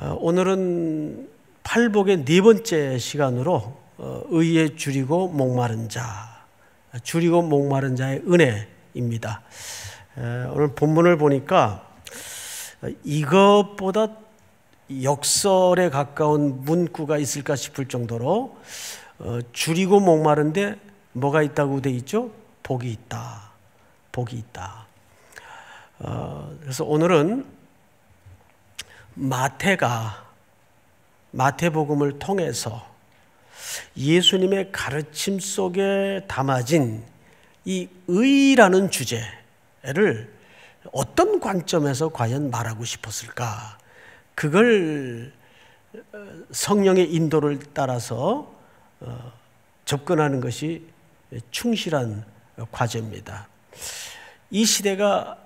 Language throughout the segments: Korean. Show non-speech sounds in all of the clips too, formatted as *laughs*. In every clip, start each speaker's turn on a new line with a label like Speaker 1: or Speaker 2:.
Speaker 1: 어, 오늘은 팔복의 네 번째 시간으로 어, 의에 줄이고 목마른 자, 줄이고 목마른 자의 은혜입니다. 오늘 본문을 보니까 어, 이것보다 역설에 가까운 문구가 있을까 싶을 정도로 줄이고 목마른데 뭐가 있다고 돼 있죠? 복이 있다. 복이 있다. 그래서 오늘은 마태가 마태복음을 통해서 예수님의 가르침 속에 담아진 이 의라는 주제를 어떤 관점에서 과연 말하고 싶었을까? 그걸 어, 성령의 인도를 따라서 어, 접근하는 것이 충실한 과제입니다. 이 시대가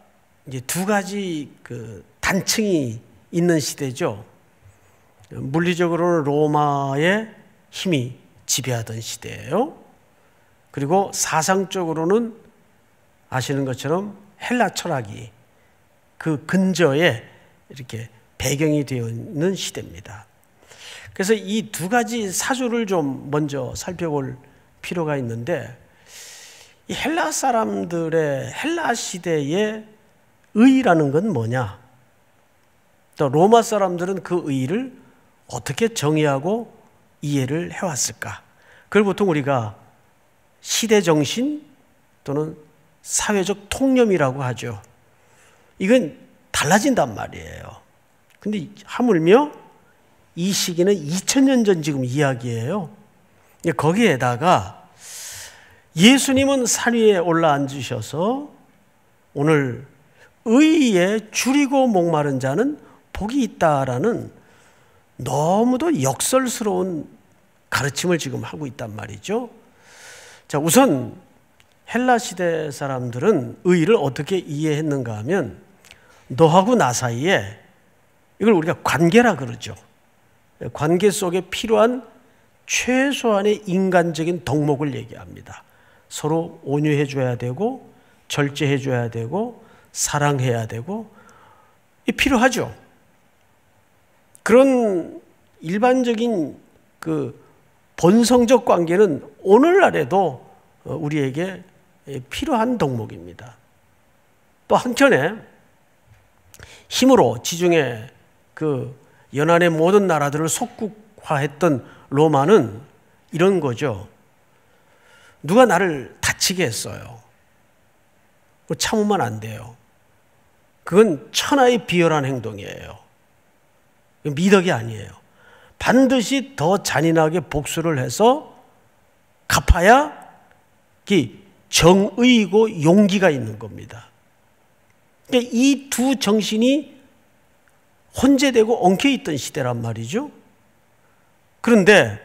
Speaker 1: 이제 두 가지 그 단층이 있는 시대죠. 물리적으로 로마의 힘이 지배하던 시대예요. 그리고 사상적으로는 아시는 것처럼 헬라 철학이 그 근저에 이렇게 배경이 되어 있는 시대입니다. 그래서 이 두 가지 사주를 좀 먼저 살펴볼 필요가 있는데 이 헬라 사람들의 헬라 시대의 의라는 건 뭐냐? 또 로마 사람들은 그 의의를 어떻게 정의하고 이해를 해왔을까? 그걸 보통 우리가 시대 정신 또는 사회적 통념이라고 하죠. 이건 달라진단 말이에요. 근데 하물며 이 시기는 2천년전 지금 이야기예요. 거기에다가 예수님은 산 위에 올라앉으셔서 오늘 의에 줄이고 목마른 자는 복이 있다라는 너무도 역설스러운 가르침을 지금 하고 있단 말이죠. 자, 우선 헬라 시대 사람들은 의를 어떻게 이해했는가 하면 너하고 나 사이에 이걸 우리가 관계라 그러죠. 관계 속에 필요한 최소한의 인간적인 덕목을 얘기합니다. 서로 온유해 줘야 되고 절제해 줘야 되고 사랑해야 되고 필요하죠. 그런 일반적인 그 본성적 관계는 오늘날에도 어, 우리에게 예, 필요한 덕목입니다. 또 한켠에 힘으로 지중해 그 연안의 모든 나라들을 속국화했던 로마는 이런 거죠. 누가 나를 다치게 했어요. 뭐 참으면 안 돼요. 그건 천하의 비열한 행동이에요. 미덕이 아니에요. 반드시 더 잔인하게 복수를 해서 갚아야 정의이고 용기가 있는 겁니다. 그러니까 이두 정신이 혼재되고 엉켜있던 시대란 말이죠. 그런데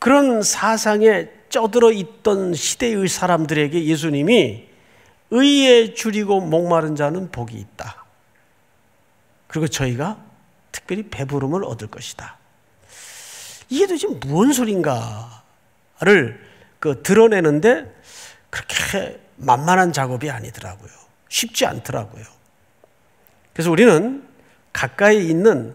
Speaker 1: 그런 사상에 쩌들어 있던 시대의 사람들에게 예수님이 의에 줄이고 목마른 자는 복이 있다. 그리고 저희가 특별히 배부름을 얻을 것이다. 이게 도대체 무슨 소린가를 그 드러내는데 그렇게 만만한 작업이 아니더라고요. 쉽지 않더라고요. 그래서 우리는 가까이 있는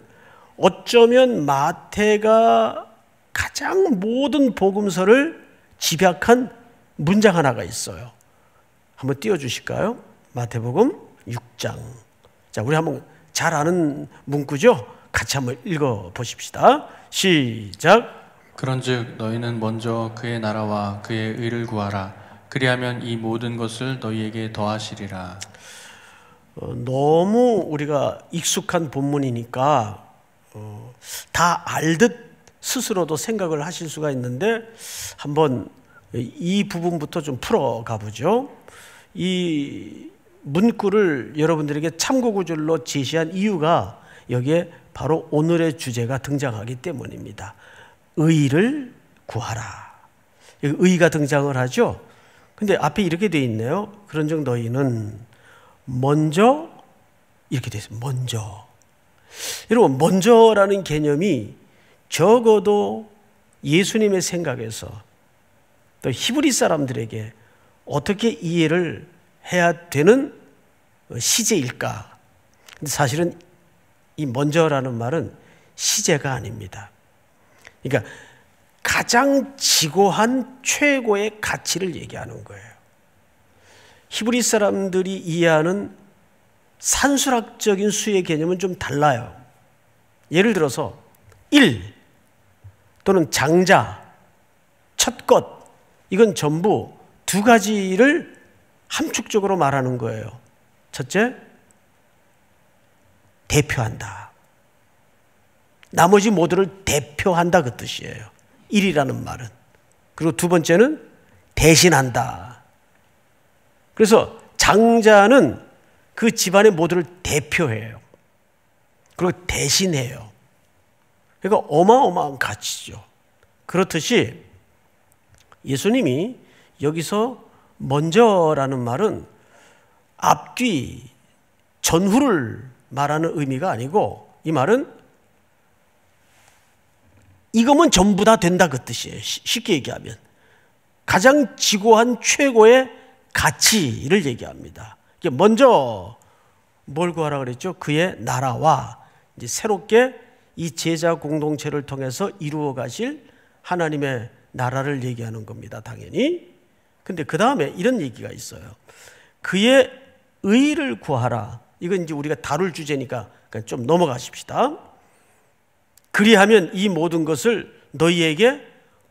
Speaker 1: 어쩌면 마태가 가장 모든 복음서를 집약한 문장 하나가 있어요. 한번 띄워 주실까요? 마태복음 6장. 자, 우리 한번 잘 아는 문구죠. 같이 한번 읽어 보십시다. 시작. 그런즉 너희는 먼저 그의 나라와 그의 의를 구하라. 그리하면 이 모든 것을 너희에게 더하시리라. 어, 너무 우리가 익숙한 본문이니까 어, 다 알듯 스스로도 생각을 하실 수가 있는데 한번 이 부분부터 좀 풀어가 보죠. 이 문구를 여러분들에게 참고 구절로 제시한 이유가 여기에 바로 오늘의 주제가 등장하기 때문입니다. 의를 구하라. 의가 등장을 하죠. 근데 앞에 이렇게 돼 있네요. 그런즉 너희는 먼저 이렇게 돼 있어요. 먼저. 여러분 먼저라는 개념이 적어도 예수님의 생각에서 또 히브리 사람들에게 어떻게 이해를 해야 되는 어, 시제일까? 근데 사실은 이 먼저라는 말은 시제가 아닙니다. 그러니까 가장 지고한 최고의 가치를 얘기하는 거예요. 히브리 사람들이 이해하는 산술학적인 수의 개념은 좀 달라요. 예를 들어서 일 또는 장자, 첫 것, 이건 전부 두 가지를 함축적으로 말하는 거예요. 첫째, 대표한다. 나머지 모두를 대표한다 그 뜻이에요. 일이라는 말은. 그리고 두 번째는 대신한다. 그래서 장자는 그 집안의 모두를 대표해요. 그리고 대신해요. 그러니까 어마어마한 가치죠. 그렇듯이 예수님이 여기서 먼저라는 말은 앞뒤, 전후를 말하는 의미가 아니고 이 말은 이거면 전부 다 된다 그 뜻이에요. 쉽게 얘기하면. 가장 지고한 최고의 가치를 얘기합니다. 먼저 뭘 구하라 그랬죠? 그의 나라와 이제 새롭게 이 제자 공동체를 통해서 이루어 가실 하나님의 나라를 얘기하는 겁니다. 당연히. 근데 그 다음에 이런 얘기가 있어요. 그의 의를 구하라. 이건 이제 우리가 다룰 주제니까 그러니까 좀 넘어가십시다. 그리하면 이 모든 것을 너희에게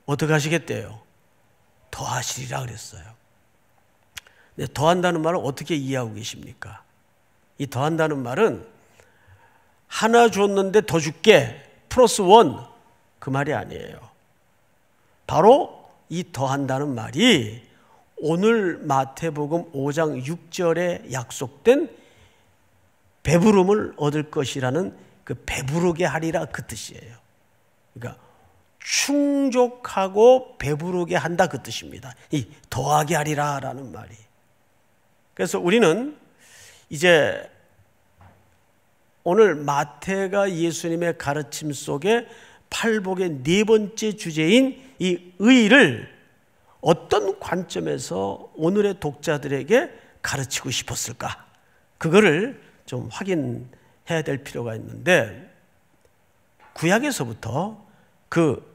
Speaker 1: 어떻게 하시겠대요? 더하시리라 그랬어요. 근데 더한다는 말을 어떻게 이해하고 계십니까? 이 더한다는 말은 하나 줬는데 더 줄게. 플러스 원. 그 말이 아니에요. 바로 이 더한다는 말이 오늘 마태복음 5장 6절에 약속된 배부름을 얻을 것이라는 그 배부르게 하리라 그 뜻이에요. 그러니까 충족하고 배부르게 한다 그 뜻입니다. 이 더하게 하리라라는 말이. 그래서 우리는 이제 오늘 마태가 예수님의 가르침 속에 팔복의 네 번째 주제인 이 의를 어떤 관점에서 오늘의 독자들에게 가르치고 싶었을까? 그거를 좀 확인해야 될 필요가 있는데 구약에서부터 그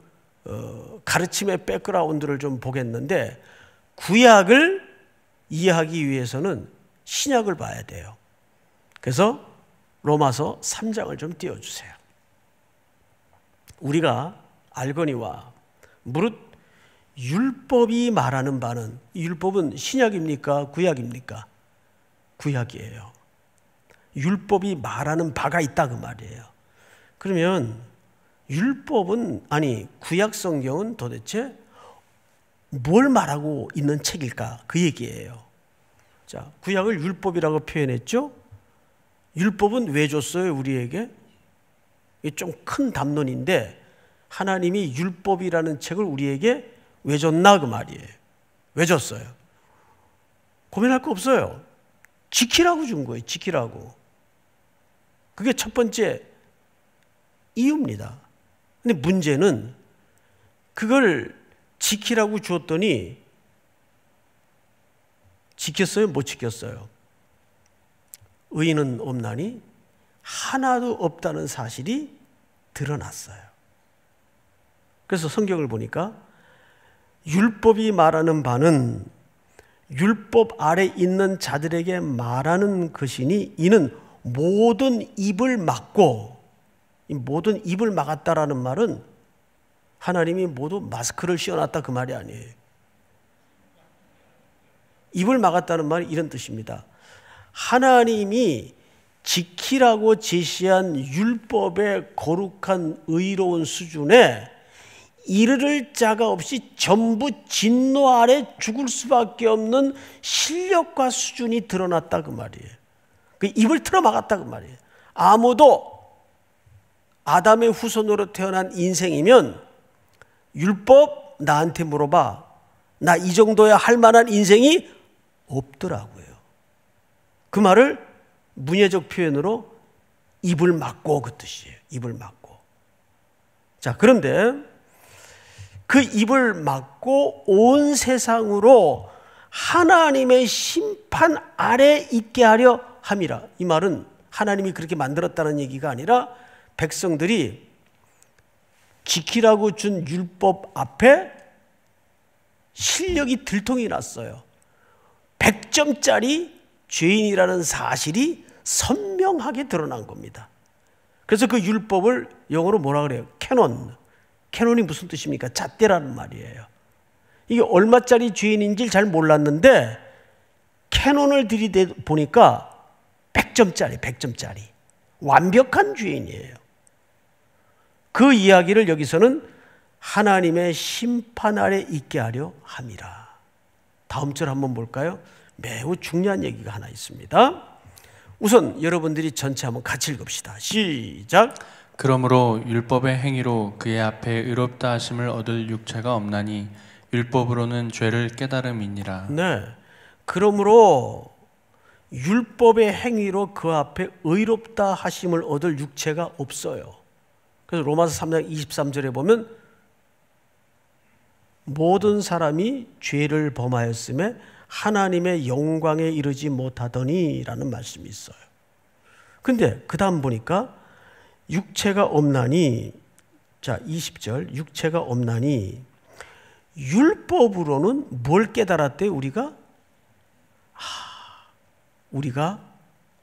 Speaker 1: 어, 가르침의 백그라운드를 좀 보겠는데 구약을 이해하기 위해서는 신약을 봐야 돼요. 그래서 로마서 3장을 좀 띄워주세요. 우리가 알거니와 무릇 율법이 말하는 바는 율법은 신약입니까? 구약입니까? 구약이에요. 율법이 말하는 바가 있다 그 말이에요. 그러면 율법은 아니 구약 성경은 도대체 뭘 말하고 있는 책일까? 그 얘기예요. 자, 구약을 율법이라고 표현했죠? 율법은 왜 줬어요, 우리에게? 좀큰 담론인데 하나님이 율법이라는 책을 우리에게 왜 줬나 그 말이에요. 왜 줬어요? 고민할 거 없어요. 지키라고 준 거예요. 지키라고. 그게 첫 번째 이유입니다. 근데 문제는 그걸 지키라고 주었더니 지켰어요? 못 지켰어요? 의인은 없나니 하나도 없다는 사실이 드러났어요. 그래서 성경을 보니까 율법이 말하는 바는 율법 아래 있는 자들에게 말하는 것이니 이는 모든 입을 막고 모든 입을 막았다라는 말은 하나님이 모두 마스크를 씌워놨다 그 말이 아니에요. 입을 막았다는 말이 이런 뜻입니다. 하나님이 지키라고 제시한 율법의 거룩한 의로운 수준에 이르를 자가 없이 전부 진노 아래 죽을 수밖에 없는 실력과 수준이 드러났다 그 말이에요. 그 입을 틀어 막았다 그 말이에요. 아무도 아담의 후손으로 태어난 인생이면 율법 나한테 물어봐. 나 이 정도야 할 만한 인생이 없더라고요. 그 말을 문예적 표현으로 입을 막고 그 뜻이에요. 입을 막고. 자, 그런데 그 입을 막고 온 세상으로 하나님의 심판 아래 있게 하려 함이라. 이 말은 하나님이 그렇게 만들었다는 얘기가 아니라 백성들이 지키라고 준 율법 앞에 실력이 들통이 났어요. 100점짜리 죄인이라는 사실이 선명하게 드러난 겁니다. 그래서 그 율법을 영어로 뭐라 그래요? 캐논. 캐논이 무슨 뜻입니까? 잣대라는 말이에요. 이게 얼마짜리 주인인지 잘 몰랐는데 캐논을 들이대 보니까 100점짜리, 100점짜리. 완벽한 주인이에요. 그 이야기를 여기서는 하나님의 심판 아래 있게 하려 함이라. 다음 절 한번 볼까요? 매우 중요한 얘기가 하나 있습니다. 우선 여러분들이 전체 한번 같이 읽읍시다. 시작. 그러므로 율법의 행위로 그의 앞에 의롭다 하심을 얻을 육체가 없나니 율법으로는 죄를 깨달음이니라. 네. 그러므로 율법의 행위로 그 앞에 의롭다 하심을 얻을 육체가 없어요. 그래서 로마서 3장 23절에 보면 모든 사람이 죄를 범하였음에 하나님의 영광에 이르지 못하더니라는 말씀이 있어요. 근데 그다음 보니까 육체가 없나니 자 20절 육체가 없나니 율법으로는 뭘 깨달았대 우리가 하, 우리가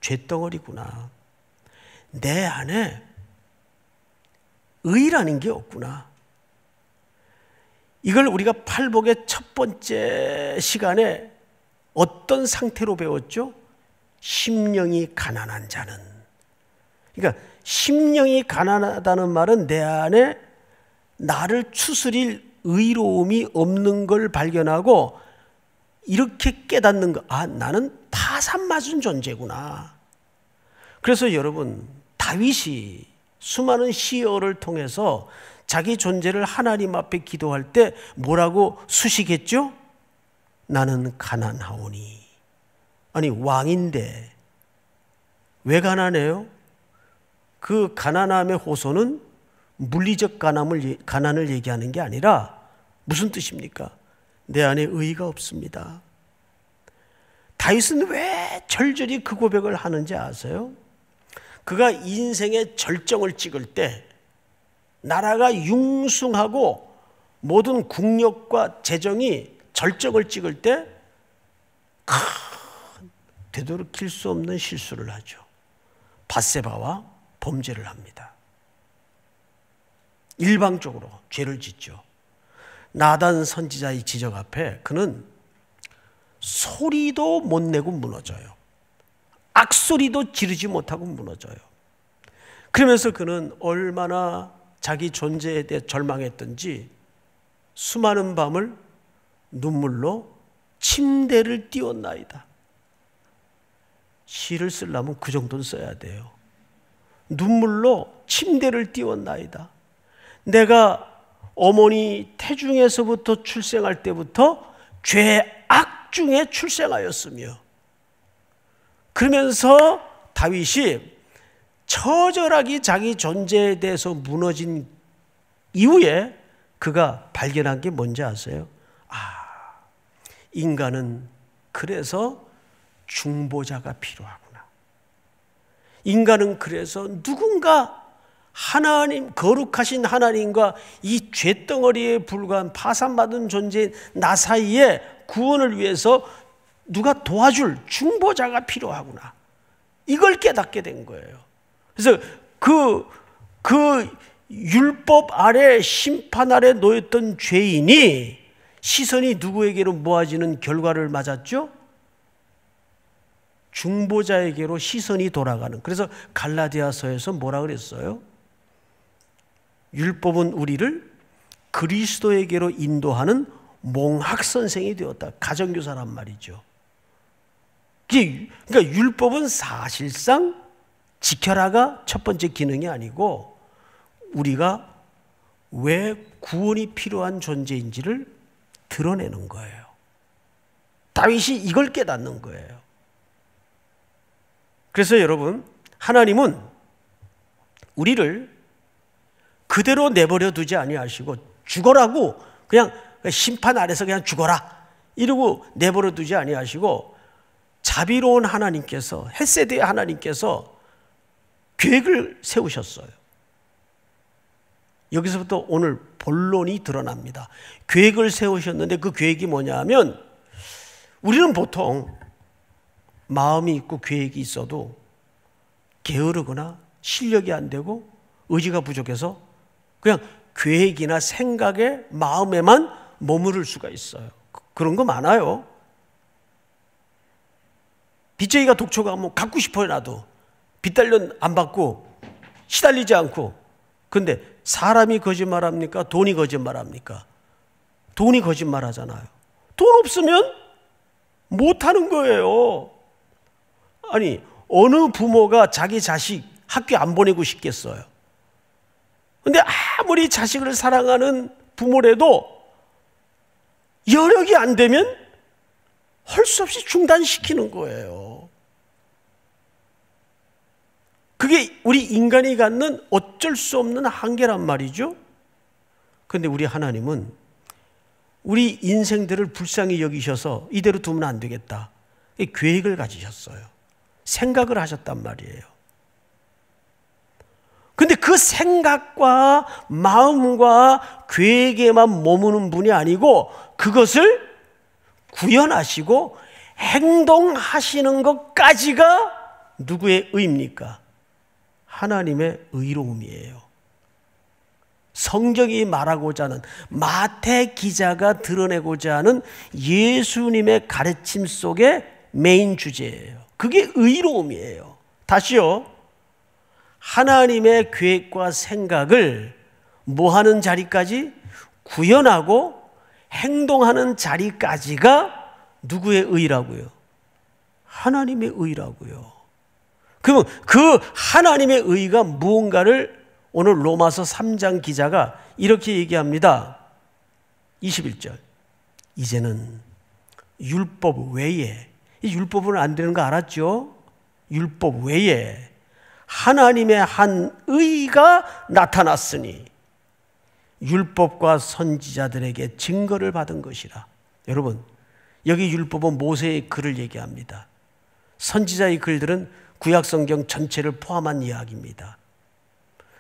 Speaker 1: 죄덩어리구나 내 안에 의라는 게 없구나 이걸 우리가 팔복의 첫 번째 시간에 어떤 상태로 배웠죠? 심령이 가난한 자는 그러니까 심령이 가난하다는 말은 내 안에 나를 추스릴 의로움이 없는 걸 발견하고 이렇게 깨닫는 거. 아, 나는 파산 맞은 존재구나. 그래서 여러분, 다윗이 수많은 시어를 통해서 자기 존재를 하나님 앞에 기도할 때 뭐라고 수식했죠? 나는 가난하오니. 아니, 왕인데 왜 가난해요? 그 가난함의 호소는 물리적 가난을, 가난을 얘기하는 게 아니라 무슨 뜻입니까? 내 안에 의의가 없습니다. 다윗은 왜 절절히 그 고백을 하는지 아세요? 그가 인생의 절정을 찍을 때 나라가 융숭하고 모든 국력과 재정이 절정을 찍을 때 큰 되돌이킬 수 없는 실수를 하죠. 바세바와 범죄를 합니다. 일방적으로 죄를 짓죠. 나단 선지자의 지적 앞에 그는 소리도 못 내고 무너져요. 악소리도 지르지 못하고 무너져요. 그러면서 그는 얼마나 자기 존재에 대해 절망했던지 수많은 밤을 눈물로 침대를 띄웠나이다. 시를 쓰려면 그 정도는 써야 돼요. 눈물로 침대를 띄웠나이다. 내가 어머니 태중에서부터 출생할 때부터 죄악 중에 출생하였으며 그러면서 다윗이 처절하게 자기 존재에 대해서 무너진 이후에 그가 발견한 게 뭔지 아세요? 아, 인간은 그래서 중보자가 필요하고 인간은 그래서 누군가 하나님 거룩하신 하나님과 이 죄덩어리에 불과한 파산받은 존재인 나 사이에 구원을 위해서 누가 도와줄 중보자가 필요하구나. 이걸 깨닫게 된 거예요. 그래서 그, 그 율법 아래 심판 아래 놓였던 죄인이 시선이 누구에게로 모아지는 결과를 맞았죠? 중보자에게로 시선이 돌아가는. 그래서 갈라디아서에서 뭐라 그랬어요? 율법은 우리를 그리스도에게로 인도하는 몽학 선생이 되었다. 가정교사란 말이죠. 그러니까 율법은 사실상 지켜라가 첫 번째 기능이 아니고 우리가 왜 구원이 필요한 존재인지를 드러내는 거예요. 다윗이 이걸 깨닫는 거예요. 그래서 여러분, 하나님은 우리를 그대로 내버려 두지 아니하시고 죽어라고 그냥 심판 아래서 그냥 죽어라 이러고 내버려 두지 아니하시고 자비로운 하나님께서 햇세대의 하나님께서 계획을 세우셨어요. 여기서부터 오늘 본론이 드러납니다. 계획을 세우셨는데 그 계획이 뭐냐면 하 우리는 보통 마음이 있고 계획이 있어도 게으르거나 실력이 안 되고 의지가 부족해서 그냥 계획이나 생각에 마음에만 머무를 수가 있어요. 그, 그런 거 많아요. 빚쟁이가 독초가 하면 뭐 갖고 싶어요 나도 빚달련 안 받고 시달리지 않고 근데 사람이 거짓말합니까? 돈이 거짓말합니까? 돈이 거짓말하잖아요. 돈 없으면 못하는 거예요. 아니, 어느 부모가 자기 자식 학교 안 보내고 싶겠어요? 근데 아무리 자식을 사랑하는 부모래도 여력이 안 되면 할수 없이 중단시키는 거예요. 그게 우리 인간이 갖는 어쩔 수 없는 한계란 말이죠. 근데 우리 하나님은 우리 인생들을 불쌍히 여기셔서 이대로 두면 안 되겠다. 계획을 가지셨어요. 생각을 하셨단 말이에요. 근데 그 생각과 마음과 계획에만 머무는 분이 아니고 그것을 구현하시고 행동하시는 것까지가 누구의 의입니까? 하나님의 의로움이에요. 성경이 말하고자 하는 마태 기자가 드러내고자 하는 예수님의 가르침 속의 메인 주제예요. 그게 의로움이에요. 다시요. 하나님의 계획과 생각을 뭐 하는 자리까지 구현하고 행동하는 자리까지가 누구의 의라고요? 하나님의 의라고요. 그러면 그 하나님의 의가 무언가를 오늘 로마서 3장 기자가 이렇게 얘기합니다. 21절. 이제는 율법 외에 이 율법은 안 되는 거 알았죠? 율법 외에 하나님의 한 의가 나타났으니 율법과 선지자들에게 증거를 받은 것이라. 여러분, 여기 율법은 모세의 글을 얘기합니다. 선지자의 글들은 구약성경 전체를 포함한 이야기입니다.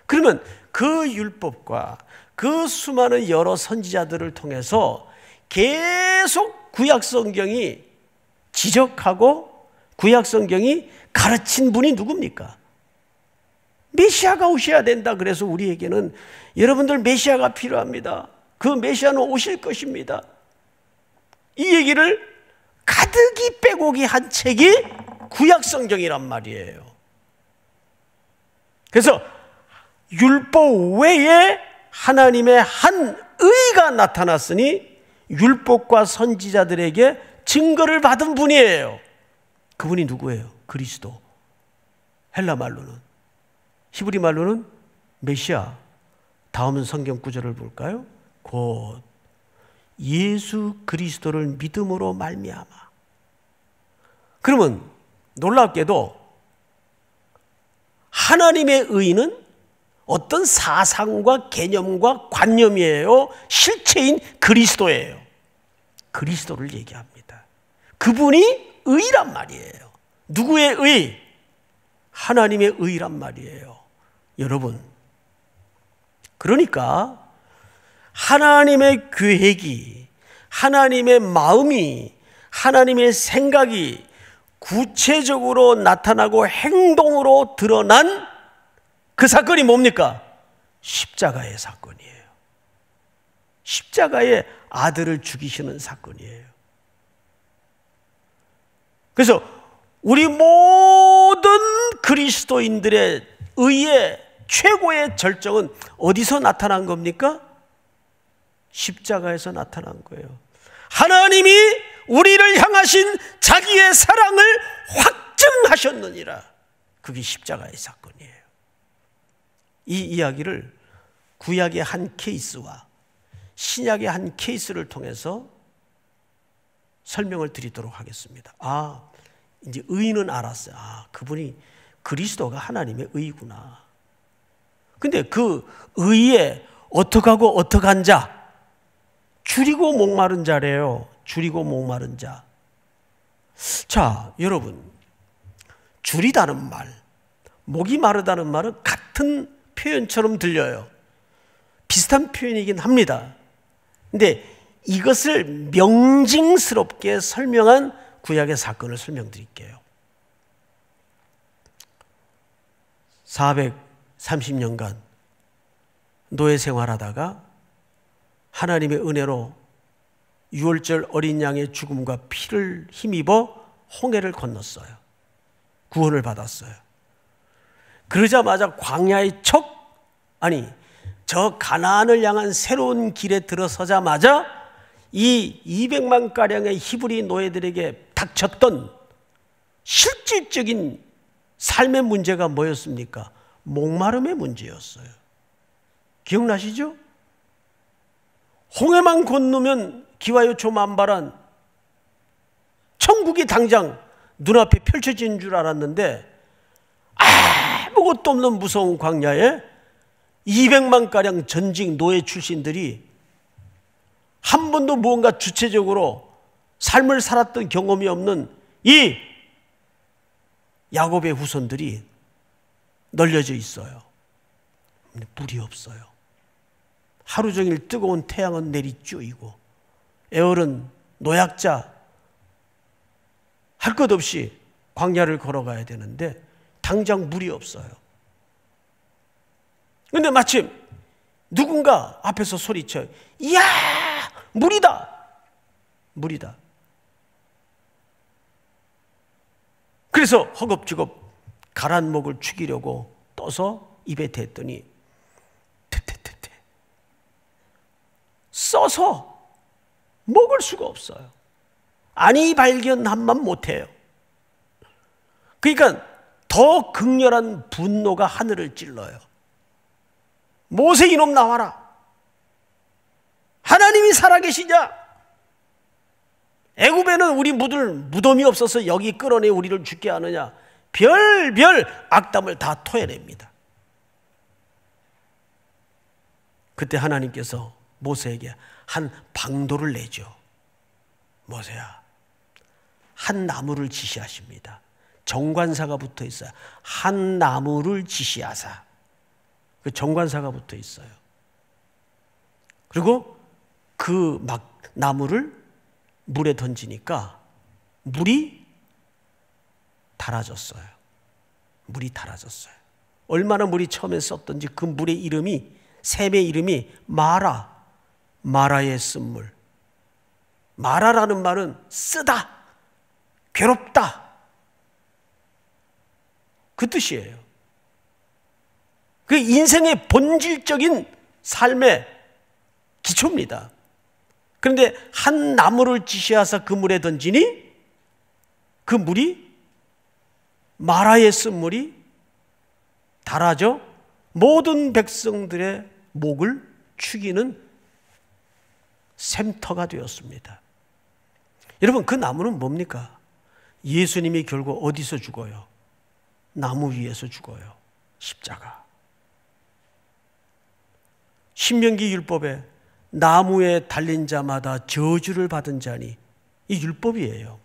Speaker 1: 그러면 그 율법과 그 수많은 여러 선지자들을 통해서 계속 구약성경이 지적하고 구약 성경이 가르친 분이 누굽니까? 메시아가 오셔야 된다. 그래서 우리에게는 여러분들 메시아가 필요합니다. 그 메시아는 오실 것입니다. 이 얘기를 가득히 빼곡이 한 책이 구약 성경이란 말이에요. 그래서 율법 외에 하나님의 한 의가 나타났으니 율법과 선지자들에게 증거를 받은 분이에요. 그분이 누구예요? 그리스도. 헬라 말로는. 히브리 말로는 메시아. 다음 성경 구절을 볼까요? 곧 예수 그리스도를 믿음으로 말미암아. 그러면 놀랍게도 하나님의 의는 어떤 사상과 개념과 관념이에요. 실체인 그리스도예요. 그리스도를 얘기합니다. 그분이 의란 말이에요. 누구의 의? 하나님의 의란 말이에요. 여러분. 그러니까 하나님의 계획이 하나님의 마음이 하나님의 생각이 구체적으로 나타나고 행동으로 드러난 그 사건이 뭡니까? 십자가의 사건이에요. 십자가의 아들을 죽이시는 사건이에요. 그래서 우리 모든 그리스도인들의 의의 최고의 절정은 어디서 나타난 겁니까? 십자가에서 나타난 거예요. 하나님이 우리를 향하신 자기의 사랑을 확증하셨느니라. 그게 십자가의 사건이에요. 이 이야기를 구약의 한 케이스와 신약의 한 케이스를 통해서 설명을 드리도록 하겠습니다. 아, 이제 의인은 알았어요. 아, 그분이 그리스도가 하나님의 의구나. 근데 그 의에 어떡하고 어떡한 자, 줄이고 목마른 자래요. 줄이고 목마른 자. 자, 여러분. 줄이다는 말, 목이 마르다는 말은 같은 표현처럼 들려요. 비슷한 표현이긴 합니다. 근데 이것을 명징스럽게 설명한 구약의 사건을 설명드릴게요. 430년간 노예 생활하다가 하나님의 은혜로 유월절 어린 양의 죽음과 피를 힘입어 홍해를 건넜어요. 구원을 받았어요. 그러자마자 광야의 척 아니 저 가나안을 향한 새로운 길에 들어서자마자 이 200만 가량의 히브리 노예들에게 닥쳤던 실질적인 삶의 문제가 뭐였습니까? 목마름의 문제였어요. 기억나시죠? 홍해만 건너면 기와요초 만발한 천국이 당장 눈앞에 펼쳐진 줄 알았는데 아무것도 없는 무서운 광야에 200만가량 전직 노예 출신들이 한 번도 무언가 주체적으로 삶을 살았던 경험이 없는 이 야곱의 후손들이 널려져 있어요. 물이 없어요. 하루 종일 뜨거운 태양은 내리 쬐이고 에어은 노약자 할 것 없이 광야를 걸어가야 되는데 당장 물이 없어요. 그런데 마침 누군가 앞에서 소리쳐요. 야! 물이다. 물이다. 그래서 허겁지겁 가란목을 죽이려고 떠서 입에 댔더니 퇴퇴퇴퇴 써서 먹을 수가 없어요. 아니 발견함만 못해요. 그러니까 더 극렬한 분노가 하늘을 찔러요. 모세 이놈 나와라. 하나님이 살아계시냐? 애굽에는 우리 묻을 무덤이 없어서 여기 끌어내 우리를 죽게 하느냐? 별별 악담을 다 토해냅니다. 그때 하나님께서 모세에게 한 방도를 내죠. 모세야, 한 나무를 지시하십니다. 정관사가 붙어 있어요. 한 나무를 지시하사. 그 정관사가 붙어 있어요. 그리고 그막 나무를 물에 던지니까 물이 달아졌어요. 물이 달아졌어요. 얼마나 물이 처음에 썼던지 그 물의 이름이 샘의 이름이 마라 마라에 쓴 물. 마라라는 말은 쓰다, 괴롭다. 그 뜻이에요. 그 인생의 본질적인 삶의 기초입니다. 그런데 한 나무를 지시하사 그 물에 던지니 그 물이 마라에 쓴 물이 달아져 모든 백성들의 목을 축이는 샘터가 되었습니다. 여러분 그 나무는 뭡니까? 예수님이 결국 어디서 죽어요? 나무 위에서 죽어요. 십자가. 신명기 율법에 나무에 달린 자마다 저주를 받은 자니 이 율법이에요.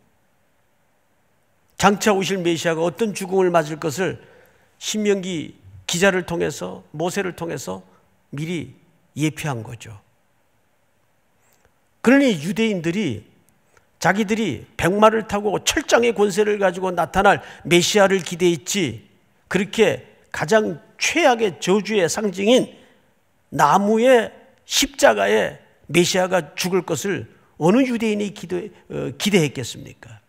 Speaker 1: 장차 오실 메시아가 어떤 죽음을 맞을 것을 신명기 기자를 통해서 모세를 통해서 미리 예표한 거죠. 그러니 유대인들이 자기들이 백마를 타고 철장의 권세를 가지고 나타날 메시아를 기대했지 그렇게 가장 최악의 저주의 상징인 나무에 십자가에 메시아가 죽을 것을 어느 유대인이 기대, 어, 기대했겠습니까?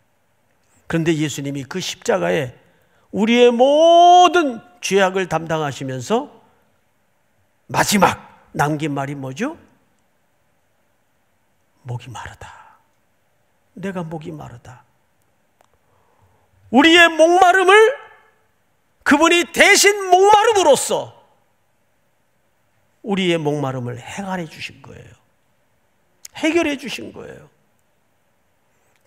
Speaker 1: 그런데 예수님이 그 십자가에 우리의 모든 죄악을 담당하시면서 마지막 남긴 말이 뭐죠? 목이 마르다. 내가 목이 마르다. 우리의 목마름을 그분이 대신 목마름으로써 우리의 목마름을 해결해 주신 거예요. 해결해 주신 거예요.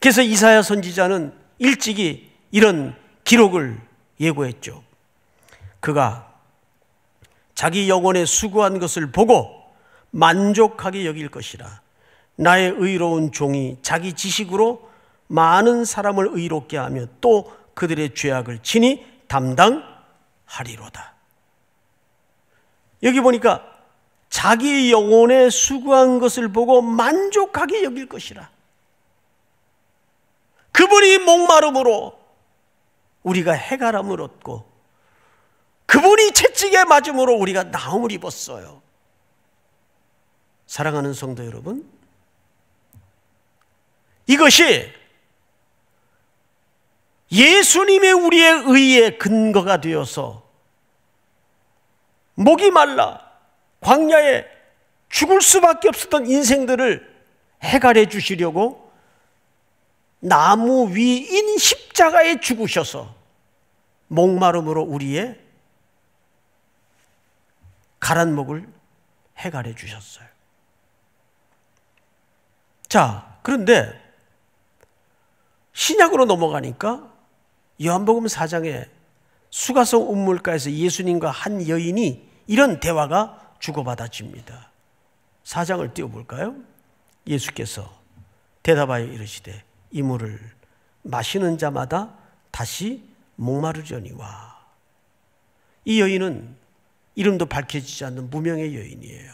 Speaker 1: 그래서 이사야 선지자는 일찍이 이런 기록을 예고했죠. 그가 자기 영혼에 수고한 것을 보고 만족하게 여길 것이라. 나의 의로운 종이 자기 지식으로 많은 사람을 의롭게 하며 또 그들의 죄악을 친히 담당하리로다. 여기 보니까 자기 영혼에 수고한 것을 보고 만족하게 여길 것이라. 그분이 목마름으로 우리가 해가람을 얻고 그분이 채찍에 맞음으로 우리가 나음을 입었어요. 사랑하는 성도 여러분, 이것이 예수님의 우리의 의의 근거가 되어서 목이 말라 광야에 죽을 수밖에 없었던 인생들을 해갈해 주시려고 나무 위인 십자가에 죽으셔서 목마름으로 우리의 가란목을 해갈해 주셨어요. 자, 그런데 신약으로 넘어가니까 요한복음 4장에 수가성 운물가에서 예수님과 한 여인이 이런 대화가 주고받아집니다. 사장을 띄워볼까요? 예수께서 대답하여 이르시되 이 물을 마시는 자마다 다시 목마르려니와 이 여인은 이름도 밝혀지지 않는 무명의 여인이에요.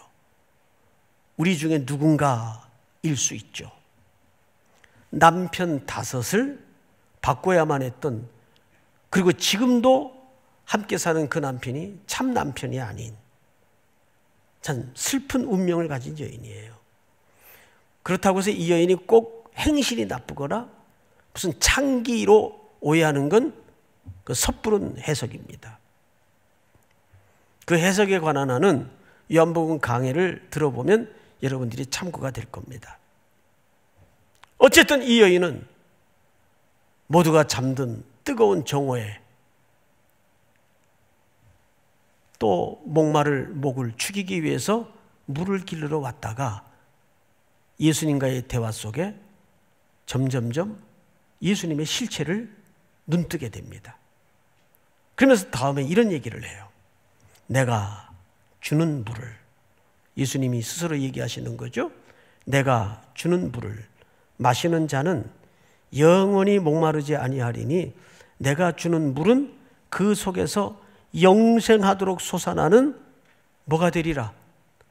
Speaker 1: 우리 중에 누군가일 수 있죠. 남편 다섯을 바꿔야만 했던 그리고 지금도 함께 사는 그 남편이 참 남편이 아닌 참 슬픈 운명을 가진 여인이에요. 그렇다고 해서 이 여인이 꼭 행실이 나쁘거나 무슨 창기로 오해하는 건 그 섣부른 해석입니다. 그 해석에 관한 하는 연복은 강해를 들어보면 여러분들이 참고가 될 겁니다. 어쨌든 이 여인은 모두가 잠든 뜨거운 정오에 또 목마를 목을 죽이기 위해서 물을 길러 왔다가 예수님과의 대화 속에 점점점 예수님의 실체를 눈뜨게 됩니다. 그러면서 다음에 이런 얘기를 해요. 내가 주는 물을 예수님이 스스로 얘기하시는 거죠. 내가 주는 물을 마시는 자는 영원히 목마르지 아니하리니 내가 주는 물은 그 속에서 영생하도록 솟아나는 뭐가 되리라?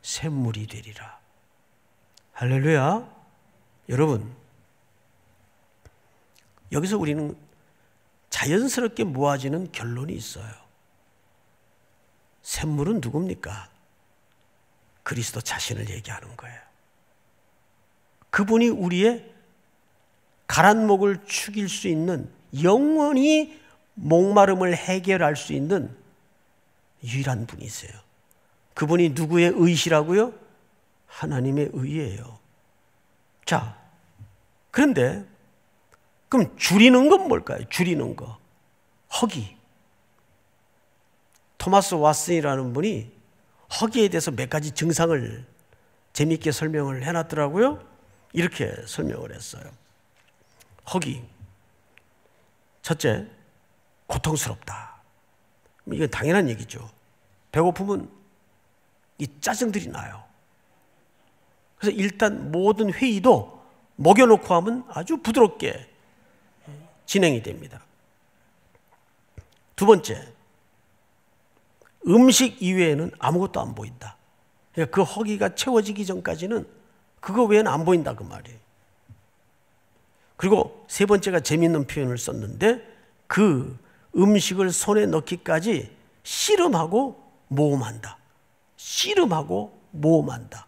Speaker 1: 샘물이 되리라. 할렐루야. 여러분, 여기서 우리는 자연스럽게 모아지는 결론이 있어요. 샘물은 누굽니까? 그리스도 자신을 얘기하는 거예요. 그분이 우리의 가란목을 죽일 수 있는 영원히 목마름을 해결할 수 있는 유일한 분이세요. 그분이 누구의 의시라고요? 하나님의 의예요. 자, 그런데 그럼 줄이는 건 뭘까요? 줄이는 거. 허기. 토마스 왓슨이라는 분이 허기에 대해서 몇 가지 증상을 재미있게 설명을 해놨더라고요. 이렇게 설명을 했어요. 허기. 첫째, 고통스럽다. 이건 당연한 얘기죠. 배고픔은 이 짜증들이 나요. 그래서 일단 모든 회의도 먹여놓고 하면 아주 부드럽게 진행이 됩니다. 두 번째, 음식 이외에는 아무것도 안 보인다. 그러니까 그 허기가 채워지기 전까지는 그거 외에는 안 보인다 그 말이에요. 그리고 세 번째가 재미있는 표현을 썼는데 그 음식을 손에 넣기까지 씨름하고 모험한다. 씨름하고 모험한다.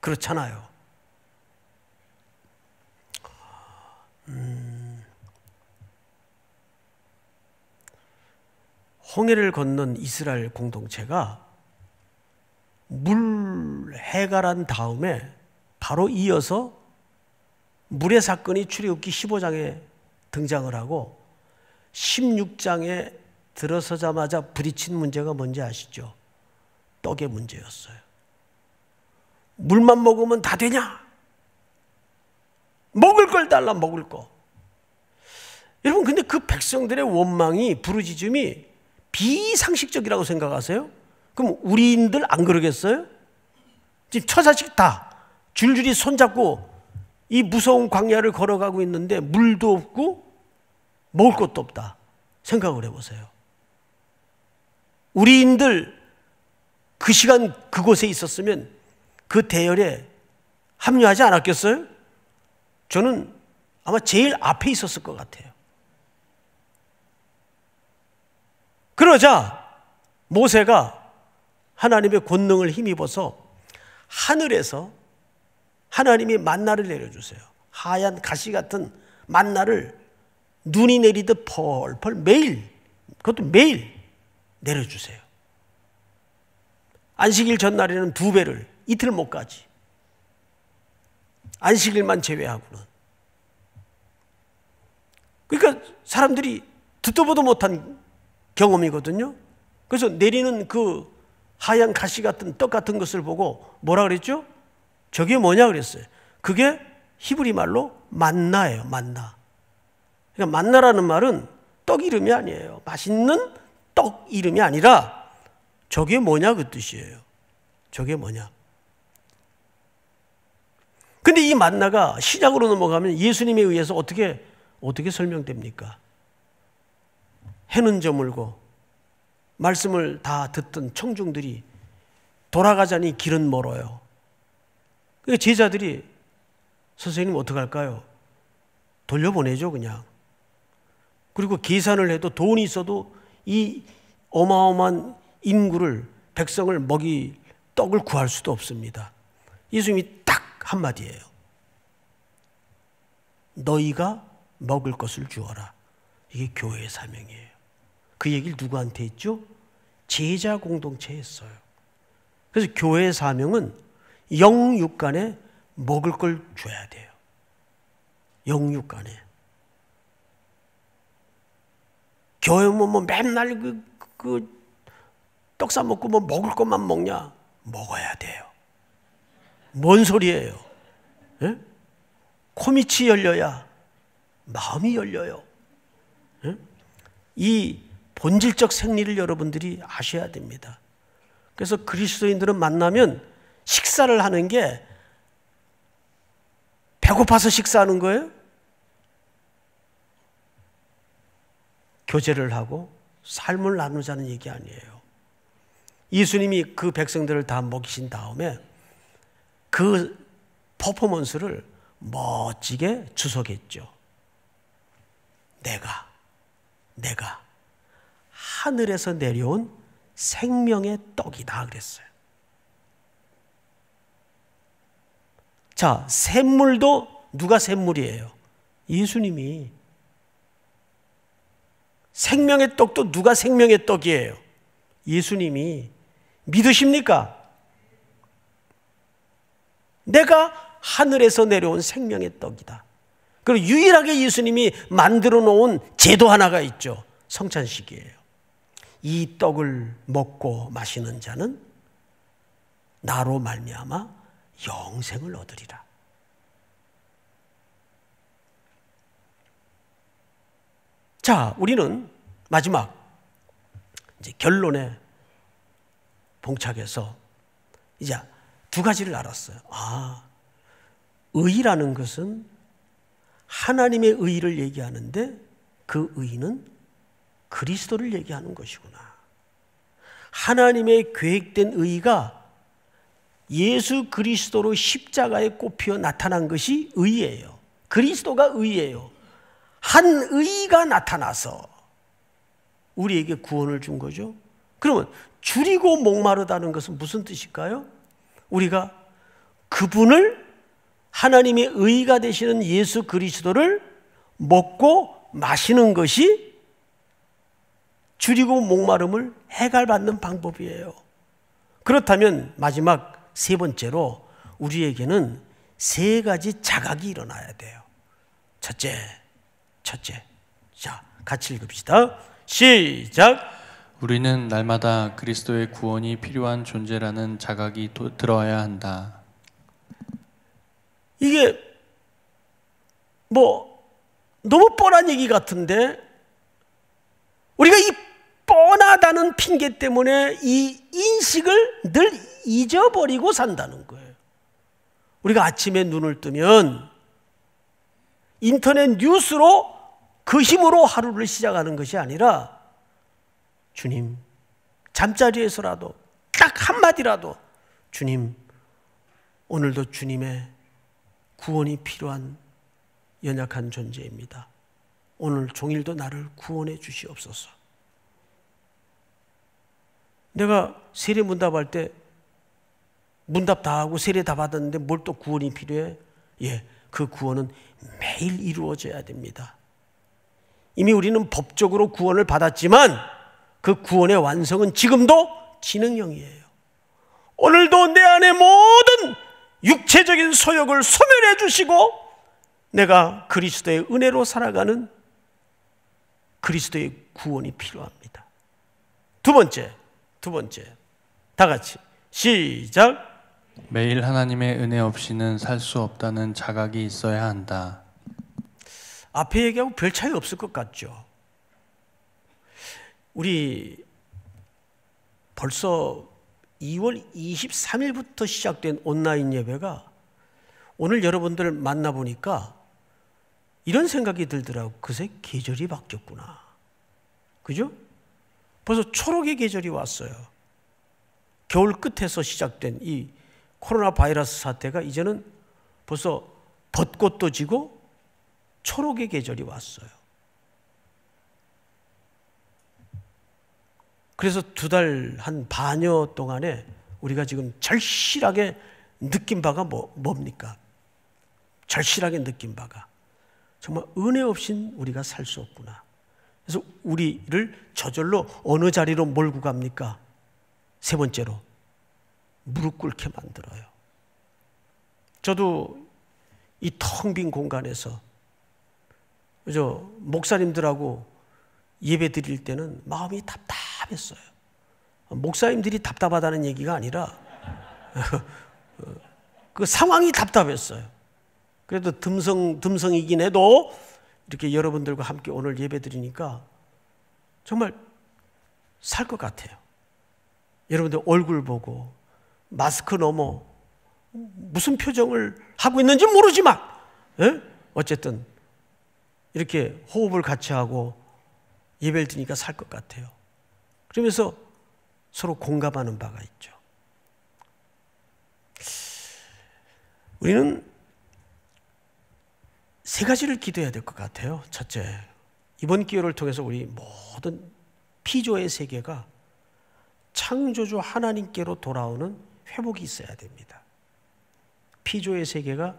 Speaker 1: 그렇잖아요. 음, 홍해를 건넌 이스라엘 공동체가 물 해갈한 다음에 바로 이어서 물의 사건이 출애굽기 15장에 등장을 하고 16장에 들어서자마자 부딪힌 문제가 뭔지 아시죠? 떡의 문제였어요. 물만 먹으면 다 되냐? 먹을 걸 달라 먹을 거. 여러분 근데 그 백성들의 원망이 부르짖음이 비상식적이라고 생각하세요? 그럼 우리인들 안 그러겠어요? 지금 처자식 다 줄줄이 손잡고 이 무서운 광야를 걸어가고 있는데 물도 없고 먹을 것도 없다. 생각을 해보세요. 우리인들 그 시간 그곳에 있었으면 그 대열에 합류하지 않았겠어요? 저는 아마 제일 앞에 있었을 것 같아요. 그러자 모세가 하나님의 권능을 힘입어서 하늘에서 하나님이 만나를 내려주세요. 하얀 가시 같은 만나를 눈이 내리듯 펄펄 매일 그것도 매일 내려주세요. 안식일 전날에는 두 배를 이틀 못 가지. 안식일만 제외하고는. 그러니까 사람들이 듣도 보도 못한 경험이거든요. 그래서 내리는 그 하얀 가시 같은 떡 같은 것을 보고 뭐라 그랬죠? 저게 뭐냐 그랬어요. 그게 히브리 말로 만나예요, 만나. 그러니까 만나라는 말은 떡 이름이 아니에요. 맛있는 떡 이름이 아니라 저게 뭐냐 그 뜻이에요. 저게 뭐냐. 근데 이 만나가 시작으로 넘어가면 예수님에 의해서 어떻게 어떻게 설명됩니까? 해는 저물고 말씀을 다 듣던 청중들이 돌아가자니 길은 멀어요. 그 제자들이 선생님 어떡할까요? 돌려보내죠 그냥. 그리고 계산을 해도 돈이 있어도 이 어마어마한 인구를 백성을 먹이 떡을 구할 수도 없습니다. 예수님이 딱 한마디예요. 너희가 먹을 것을 주어라. 이게 교회의 사명이에요. 그 얘기를 누구한테 했죠? 제자 공동체에 했어요. 그래서 교회의 사명은 영육간에 먹을 걸 줘야 돼요. 영육간에. 교회 오면 뭐, 뭐 맨날 그, 그 떡사 먹고 뭐 먹을 것만 먹냐? 먹어야 돼요. 뭔 소리예요? 에? 예? 코밑이 열려야 마음이 열려요. 에? 예? 이 본질적 생리를 여러분들이 아셔야 됩니다. 그래서 그리스도인들은 만나면 식사를 하는 게 배고파서 식사하는 거예요? 교제를 하고 삶을 나누자는 얘기 아니에요. 예수님이 그 백성들을 다 먹이신 다음에 그 퍼포먼스를 멋지게 주석했죠. 내가, 내가 하늘에서 내려온 생명의 떡이다 그랬어요. 자, 샘물도 누가 샘물이에요? 예수님이 생명의 떡도 누가 생명의 떡이에요? 예수님이 믿으십니까? 내가 하늘에서 내려온 생명의 떡이다. 그리고 유일하게 예수님이 만들어 놓은 제도 하나가 있죠. 성찬식이에요. 이 떡을 먹고 마시는 자는 나로 말미암아 영생을 얻으리라. 자, 우리는 마지막 이제 결론에 봉착해서 이제 두 가지를 알았어요. 아, 의라는 것은 하나님의 의를 얘기하는데 그 의는 그리스도를 얘기하는 것이구나. 하나님의 계획된 의가 예수 그리스도로 십자가에 꼽혀 나타난 것이 의예요. 그리스도가 의예요. 한 의가 나타나서 우리에게 구원을 준 거죠. 그러면 줄이고 목마르다는 것은 무슨 뜻일까요? 우리가 그분을 하나님의 의가 되시는 예수 그리스도를 먹고 마시는 것이 줄이고 목마름을 해갈받는 방법이에요. 그렇다면 마지막 세 번째로 우리에게는 세 가지 자각이 일어나야 돼요. 첫째, 첫째. 자, 같이 읽읍시다. 시작. 우리는 날마다 그리스도의 구원이 필요한 존재라는 자각이 도, 들어야 한다. 이게 뭐 너무 뻔한 얘기 같은데 우리가 이 뻔하다는 핑계 때문에 이 인식을 늘 잊어버리고 산다는 거예요. 우리가 아침에 눈을 뜨면 인터넷 뉴스로 그 힘으로 하루를 시작하는 것이 아니라 주님 잠자리에서라도 딱 한마디라도 주님 오늘도 주님의 구원이 필요한 연약한 존재입니다. 오늘 종일도 나를 구원해 주시옵소서. 내가 세례 문답할 때 문답 다 하고 세례 다 받았는데 뭘 또 구원이 필요해? 예, 그 구원은 매일 이루어져야 됩니다. 이미 우리는 법적으로 구원을 받았지만 그 구원의 완성은 지금도 지능형이에요. 오늘도 내 안의 모든 육체적인 소욕을 소멸해 주시고 내가 그리스도의 은혜로 살아가는 그리스도의 구원이 필요합니다. 두 번째, 두 번째. 다 같이 시작. 매일 하나님의 은혜 없이는 살 수 없다는 자각이 있어야 한다. 앞에 얘기하고 별 차이 없을 것 같죠. 우리 벌써 2월 23일부터 시작된 온라인 예배가 오늘 여러분들 만나보니까 이런 생각이 들더라고. 그새 계절이 바뀌었구나. 그죠? 벌써 초록의 계절이 왔어요. 겨울 끝에서 시작된 이 코로나 바이러스 사태가 이제는 벌써 벚꽃도 지고 초록의 계절이 왔어요. 그래서 두 달 한 반여 동안에 우리가 지금 절실하게 느낀 바가 뭐, 뭡니까? 절실하게 느낀 바가 정말 은혜 없인 우리가 살 수 없구나. 그래서 우리를 저절로 어느 자리로 몰고 갑니까? 세 번째로 무릎 꿇게 만들어요. 저도 이 텅 빈 공간에서 저 목사님들하고 예배 드릴 때는 마음이 답답했어요. 목사님들이 답답하다는 얘기가 아니라 *laughs* 그 상황이 답답했어요. 그래도 듬성 듬성이긴 해도 이렇게 여러분들과 함께 오늘 예배 드리니까 정말 살 것 같아요. 여러분들 얼굴 보고 마스크 넘어 무슨 표정을 하고 있는지 모르지만 에? 예? 어쨌든 이렇게 호흡을 같이 하고 예배를 드니까 살 것 같아요. 그러면서 서로 공감하는 바가 있죠. 우리는 세 가지를 기도해야 될 것 같아요. 첫째, 이번 기회를 통해서 우리 모든 피조의 세계가 창조주 하나님께로 돌아오는 회복이 있어야 됩니다. 피조의 세계가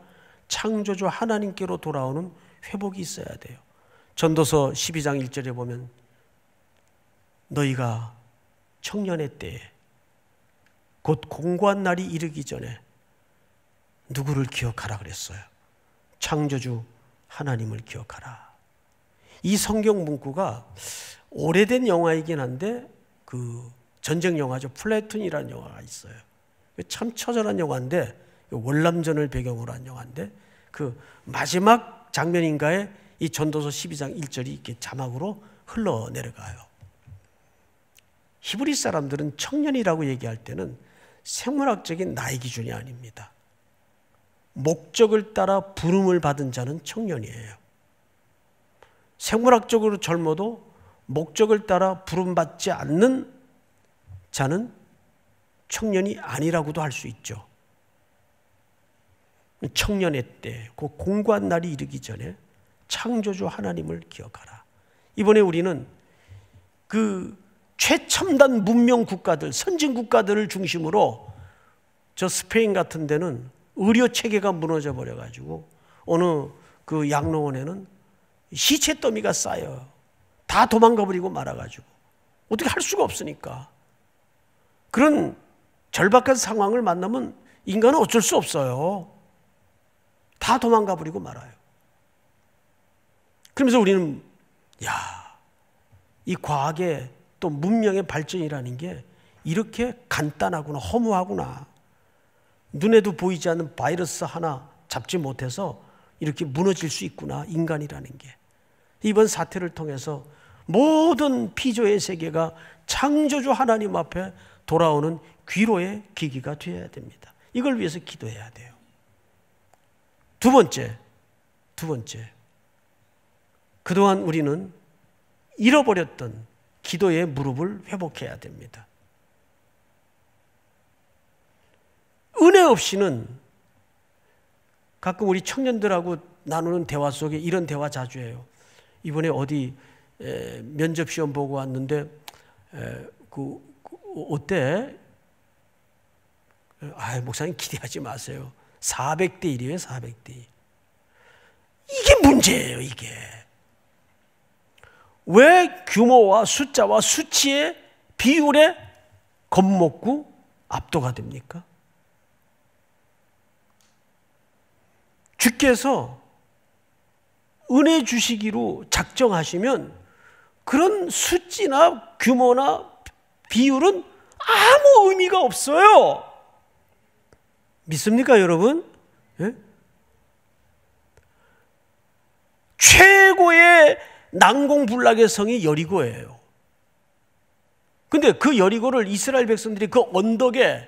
Speaker 1: 창조주 하나님께로 돌아오는 회복이 있어야 돼요. 전도서 12장 1절에 보면 너희가 청년의 때에 곧 공고한 날이 이르기 전에 누구를 기억하라 그랬어요. 창조주 하나님을 기억하라. 이 성경 문구가 오래된 영화이긴 한데 그 전쟁 영화죠. 플래툰이라는 영화가 있어요. 참 처절한 영화인데 월남전을 배경으로 한 영화인데 그 마지막 장면인가에 이 전도서 12장 1절이 이렇게 자막으로 흘러내려가요. 히브리 사람들은 청년이라고 얘기할 때는 생물학적인 나이 기준이 아닙니다. 목적을 따라 부름을 받은 자는 청년이에요. 생물학적으로 젊어도 목적을 따라 부름받지 않는 자는 청년이 아니라고도 할 수 있죠. 청년의 때, 그 공고한 날이 이르기 전에 창조주 하나님을 기억하라. 이번에 우리는 그 최첨단 문명 국가들, 선진 국가들을 중심으로 저 스페인 같은 데는 의료 체계가 무너져 버려 가지고 어느 그 양로원에는 시체 더미가 쌓여 다 도망가 버리고 말아 가지고 어떻게 할 수가 없으니까 그런 절박한 상황을 만나면 인간은 어쩔 수 없어요. 다 도망가 버리고 말아요. 그러면서 우리는 야, 이 과학의 또 문명의 발전이라는 게 이렇게 간단하구나, 허무하구나. 눈에도 보이지 않는 바이러스 하나 잡지 못해서 이렇게 무너질 수 있구나, 인간이라는 게. 이번 사태를 통해서 모든 피조의 세계가 창조주 하나님 앞에 돌아오는 귀로의 기기가 되어야 됩니다. 이걸 위해서 기도해야 돼요. 두 번째, 두 번째. 그동안 우리는 잃어버렸던 기도의 무릎을 회복해야 됩니다. 은혜 없이는 가끔 우리 청년들하고 나누는 대화 속에 이런 대화 자주 해요. 이번에 어디 면접 시험 보고 왔는데 그, 그 어, 어때? 아 목사님 기대하지 마세요. 400대 1이에요, 400대 1. 이게 문제예요, 이게. 왜 규모와 숫자와 수치의 비율에 겁먹고 압도가 됩니까? 주께서 은혜 주시기로 작정하시면 그런 수치나 규모나 비율은 아무 의미가 없어요. 믿습니까, 여러분? 예? 최고의 난공불락의 성이 여리고예요. 근데 그 여리고를 이스라엘 백성들이 그 언덕에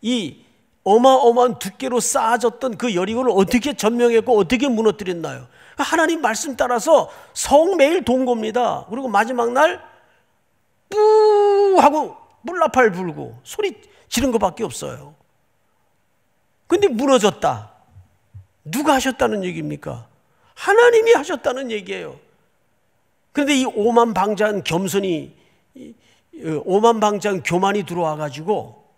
Speaker 1: 이 어마어마한 두께로 쌓아졌던 그 여리고를 어떻게 점령했고 어떻게 무너뜨렸나요? 그 하나님 말씀 따라서 성 매일 돈 겁니다. 그리고 마지막 날뿌 하고 물라팔 불고 소리 지른 것밖에 없어요. 근데 무너졌다. 누가 하셨다는 얘기입니까? 하나님이 하셨다는 얘기예요. 그런데 이 오만 방자한 겸손이 오만 방자한 교만이 들어와 가지고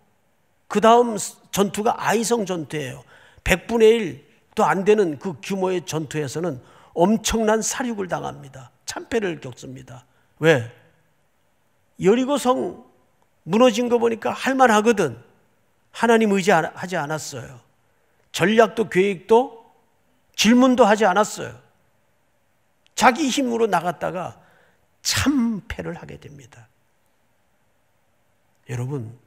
Speaker 1: 그 다음 전투가 아이성 전투예요. 100분의 1도 안 되는 그 규모의 전투에서는 엄청난 사륙을 당합니다. 참패를 겪습니다. 왜? 여리고성 무너진 거 보니까 할만하거든. 하나님 의지하지 않았어요. 전략도 계획도 질문도 하지 않았어요. 자기 힘으로 나갔다가 참패를 하게 됩니다. 여러분,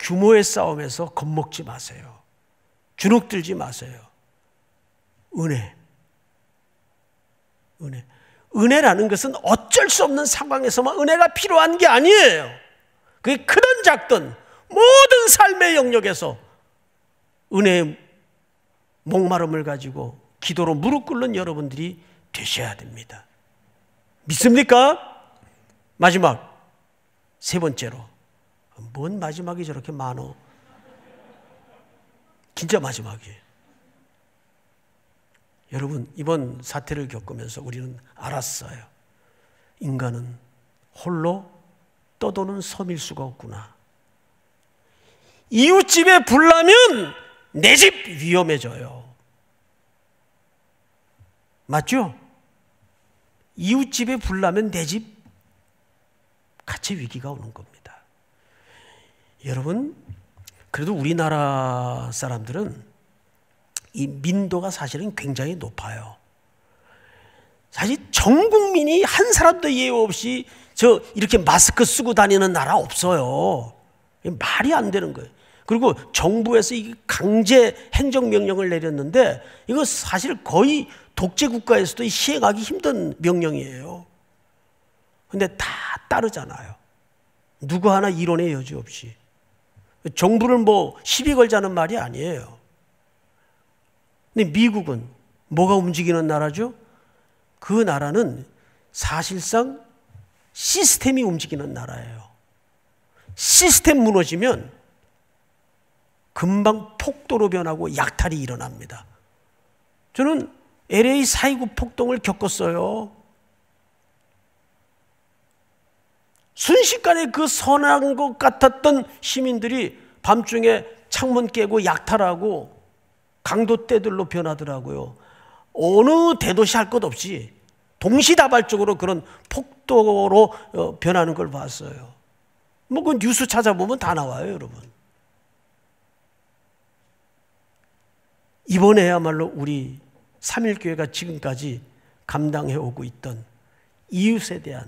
Speaker 1: 규모의 싸움에서 겁먹지 마세요. 주눅들지 마세요. 은혜. 은혜. 은혜라는 것은 어쩔 수 없는 상황에서만 은혜가 필요한 게 아니에요. 그게 크든 작든 모든 삶의 영역에서 은혜의 목마름을 가지고 기도로 무릎 꿇는 여러분들이 되셔야 됩니다. 믿습니까? 마지막 세 번째로 뭔 마지막이 저렇게 많어? 진짜 마지막이에요. 여러분 이번 사태를 겪으면서 우리는 알았어요. 인간은 홀로 떠도는 섬일 수가 없구나. 이웃집에 불나면 내집 위험해져요. 맞죠? 이웃집에 불나면 내 집 같이 위기가 오는 겁니다. 여러분, 그래도 우리나라 사람들은 이 민도가 사실은 굉장히 높아요. 사실 전 국민이 한 사람도 예외 없이 저 이렇게 마스크 쓰고 다니는 나라 없어요. 말이 안 되는 거예요. 그리고 정부에서 이 강제 행정명령을 내렸는데 이거 사실 거의 독재국가에서도 시행하기 힘든 명령이에요. 근데 다 따르잖아요. 누구 하나 이론의 여지 없이. 정부를 뭐 시비 걸자는 말이 아니에요. 근데 미국은 뭐가 움직이는 나라죠? 그 나라는 사실상 시스템이 움직이는 나라예요. 시스템 무너지면 금방 폭도로 변하고 약탈이 일어납니다. 저는 LA 4.29 폭동을 겪었어요. 순식간에 그 선한 것 같았던 시민들이 밤중에 창문 깨고 약탈하고 강도 떼들로 변하더라고요. 어느 대도시 할 것 없이 동시다발적으로 그런 폭도로 어, 변하는 걸 봤어요. 뭐 그 뉴스 찾아보면 다 나와요, 여러분. 이번에야말로 우리 3 1교회가 지금까지 감당해 오고 있던 이웃에 대한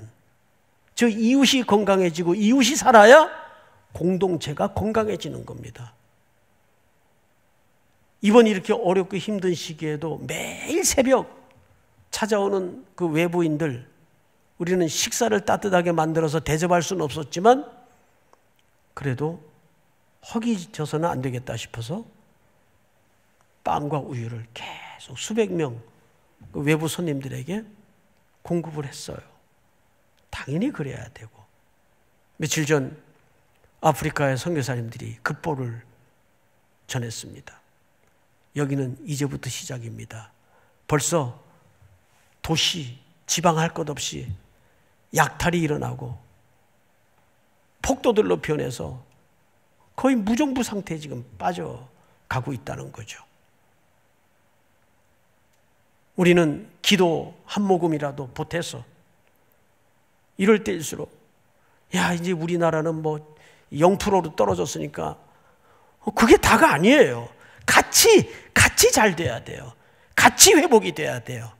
Speaker 1: 저 이웃이 건강해지고 이웃이 살아야 공동체가 건강해지는 겁니다. 이번 이렇게 어렵고 힘든 시기에도 매일 새벽 찾아오는 그 외부인들 우리는 식사를 따뜻하게 만들어서 대접할 수는 없었지만 그래도 허기져서는 안 되겠다 싶어서 빵과 우유를 계속 수백 명 그 외부 손님들에게 공급을 했어요. 당연히 그래야 되고. 며칠 전 아프리카의 선교사님들이 급보를 전했습니다. 여기는 이제부터 시작입니다. 벌써 도시, 지방 할 것 없이 약탈이 일어나고 폭도들로 변해서 거의 무정부 상태에 지금 빠져가고 있다는 거죠. 우리는 기도 한 모금이라도 보태서 이럴 때일수록 야 이제 우리나라는 뭐 0%로 떨어졌으니까 어, 그게 다가 아니에요. 같이 같이 잘 돼야 돼요. 같이 회복이 돼야 돼요.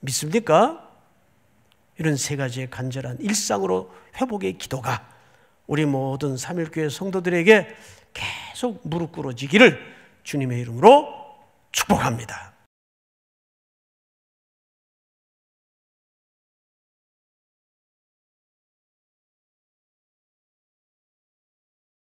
Speaker 1: 믿습니까? 이런 세 가지의 간절한 일상으로 회복의 기도가 우리 모든 삼일교회 성도들에게 계속 무릎 꿇어지기를 주님의 이름으로 축복합니다.